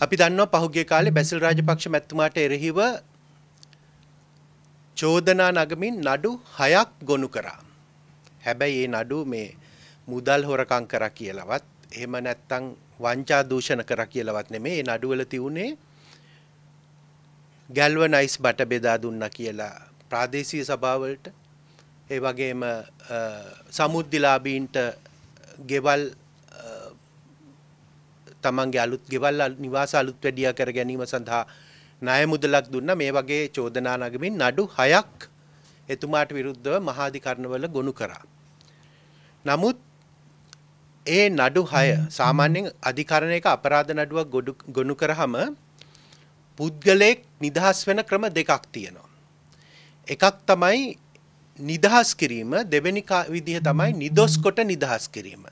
අපි දන්නවා පහුගිය කාලේ බැසිල් රාජපක්ෂ මැතිතුමාට එරෙහිව චෝදනා නගමින් නඩු 6ක් ගොනු කරා. හැබැයි ඒ නඩු මේ මුදල් හොරකම් කරා කියලාවත් එහෙම නැත්නම් වංචා දූෂණ කරා කියලාවත් නෙමෙයි. ඒ නඩුවල තිබුණේ ගැල්වනයිස් බට බෙදා දුන්නා කියලා ප්‍රාදේශීය සභාවලට ඒ වගේම සමුද්දිලාබීන්ට ගෙවල් තමන්ගේ අලුත් ගෙවල් නිවාස අලුත් වැඩියා කර ගැනීම සඳහා ණය මුදලක් දුන්න මේ වගේ චෝදනා නගමින් නඩු 6ක් එතුමාට විරුද්ධව මහාධිකරණවල ගොනු කරා. නමුත් ඒ නඩු 6 සාමාන්‍යයෙන් අධිකරණයක අපරාධ නඩුවක් ගොනු කරාම පුද්ගලයෙක් නිදහස් වෙන ක්‍රම දෙකක් තියෙනවා. එකක් තමයි නිදහස් කිරීම දෙවෙනි විදිහ තමයි නිදොස් කොට නිදහස් කිරීම.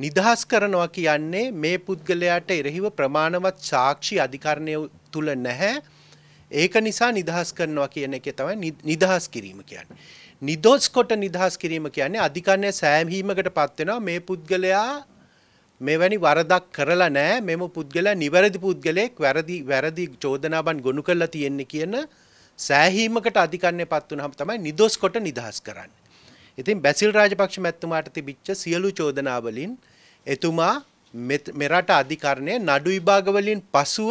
නිදහස් කරනවා කියන්නේ මේ පුද්ගලයාට එරෙහිව ප්‍රමාණවත් සාක්ෂි අධිකරණය තුල නැහැ. ඒක නිසා නිදහස් කරනවා කියන එක තමයි නිදහස් කිරීම කියන්නේ. නිදොස් කොට නිදහස් කිරීම කියන්නේ අධිකරණය සෑහීමකට පත් වෙනවා මේ පුද්ගලයා මෙවැනි වරදක් කරලා නැහැ මෙම පුද්ගලයා නිවැරදි පුද්ගලයෙක් වැරදි වැරදි චෝදනාවන් ගොනු කරලා තියෙන්නේ කියන සෑහීමකට අධිකරණය පත් වුනහම තමයි නිදොස් කොට නිදහස් කරන්නේ. ඉතින් බැසිල් රාජපක්ෂ මැතිතුමාට තිබිච්ච සියලු චෝදනාවලින් එතුමා මෙරට අධිකරණය නඩු විභාගවලින් පසුව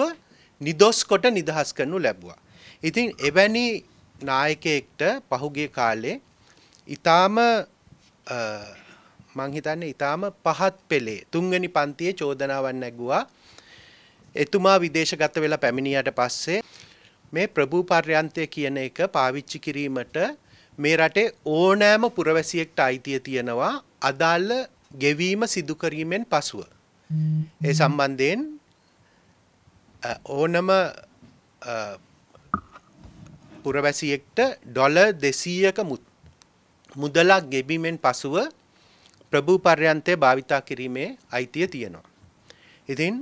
නිදොස් කොට නිදහස් කරනු ලැබුවා. ඉතින් එවැනි නායකයෙක්ට පහුගිය කාලේ ඊටාම මං හිතන්නේ ඊටාම පහත් පෙළේ තුන්වෙනි පන්තියේ චෝදනාවක් නැගුවා. එතුමා විදේශගත වෙලා පැමිණියට පස්සේ මේ ප්‍රභූ පර්යන්තය කියන එක පාවිච්චි කිරීමට මේ රටේ ඕනෑම පුරවැසියෙක්ට අයිතිය තියෙනවා අදාළ ගෙවීම සිදුකරීමෙන් පසුව. ඒ සම්බන්ධයෙන් ඕනම පුරවැසියෙක්ට ඩොල දෙසීයක මුදලක් ගෙබීමෙන් පසුව ප්‍රභූ පර්යන්තය භාවිතා කිරීමේ අයිතිය තියෙනවා. ඉතින්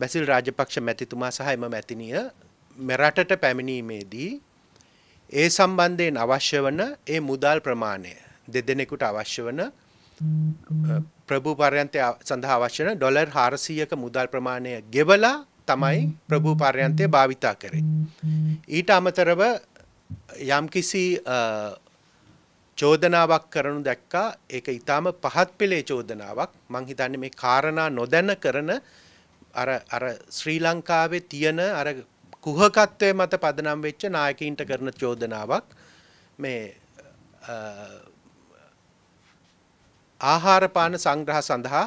බැසිල් රාජපක්ෂ මැතිතුමා සහ එම මැතිනිය මෙරටට පැමිණීමේදී ඒ සම්බන්ධයෙන් අවශ්‍ය වන ඒ මුදල් ප්‍රමාණය දෙදෙනෙකුට අවශ්‍ය වන ප්‍රභු පර්යන්තය සඳහා අවශ්‍යන ඩොලර් හාරසීයක මුදල් ප්‍රමාණය ගෙවලා තමයි ප්‍රභු පර්යන්තය භාවිතා කරේ. ඊට අමතරව යම්කිසි චෝදනාවක් කරනු දැක්කා ඒක ඉතාම පහත් පෙළේ චෝදනාවක් මං හිතන්නේ මේ කාරණා නොදැන කරන අර ශ්‍රී ලංකාවේ තියෙන අර කුහකත්වය මත පදනම් වෙච්ච නායකයින්ට කරන චෝදනාවක් මේ ආහාරපාන සංග්‍රහ සඳහා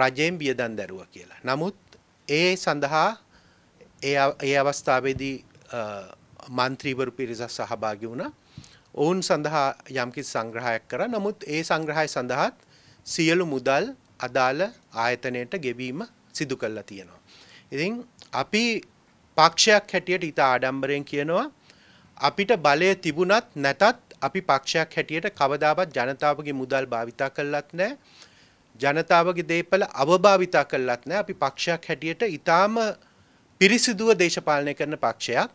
රජයෙන් බියදන් දැරුව කියලා. නමුත් ඒ සඳහා ඒ අවස්ථාවේදී මන්ත්‍රීවරු පිරිසක් සහභාගි වුණා. ඔවුන් සඳහා යම්කිසි සංග්‍රහයක් කරා. නමුත් ඒ සංග්‍රහය සඳහාත් සියලු මුදල් අදාළ ආයතනයට ගෙවීම සිදු කළා තියෙනවා. ඉතින් අපි පක්ෂයක් හැටියට ඉතා ආඩම්බරයෙන් කියනවා අපිට බලය තිබුණත් නැතත් අපි පක්ෂයක් හැටියට කවදාවත් ජනතාවගේ මුදල් භාවිතා කළත් නෑ ජනතාවගේ දේපල අවභාවිතා කළත් නෑ අපි පක්ෂයක් හැටියට ඉතාම පිරිසිදුව දේශපාලනය කරන පක්ෂයක්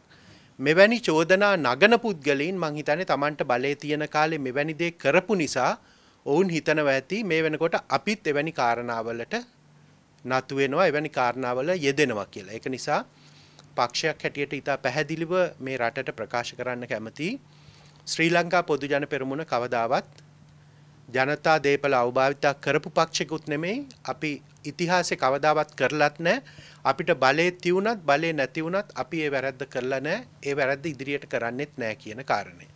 මෙවැනි චෝදනා නගන පුද්ගලයින් මං හිතන්නේ Tamanට බලය තියෙන කාලේ මෙවැනි දේ කරපු නිසා ඔවුන් හිතනවා ඇති මේ වෙනකොට අපිත් එවැනි කාරණාවලට නතු වෙනවා එවැනි කාරණාවල යෙදෙනවා කියලා. ඒක නිසා පක්ෂයක් හැටියට ඉතා පැහැදිලිව මේ රටට ප්‍රකාශ කරන්න කැමති ශ්‍රී ලංකා පොදු ජන පෙරමුණ කවදාවත් ජනතා දේපල අවභාවිතා කරපු පක්ෂකුත් නෙමෙයි අපි ඉතිහාසෙ කවදාවත් කරලත් නෑ අපිට බලේ තිවුණත් බලේ නැති වුණත් අපි ඒ වැරද්ද කරලා නෑ ඒ වැරද්ද ඉදිරියට කරන්නෙත් නෑ කියන කාරණේ